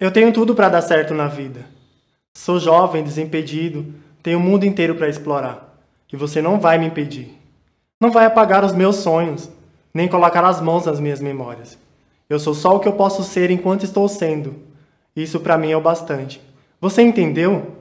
Eu tenho tudo para dar certo na vida. Sou jovem, desimpedido, tenho o mundo inteiro para explorar. E você não vai me impedir. Não vai apagar os meus sonhos, nem colocar as mãos nas minhas memórias. Eu sou só o que eu posso ser enquanto estou sendo. Isso para mim é o bastante. Você entendeu?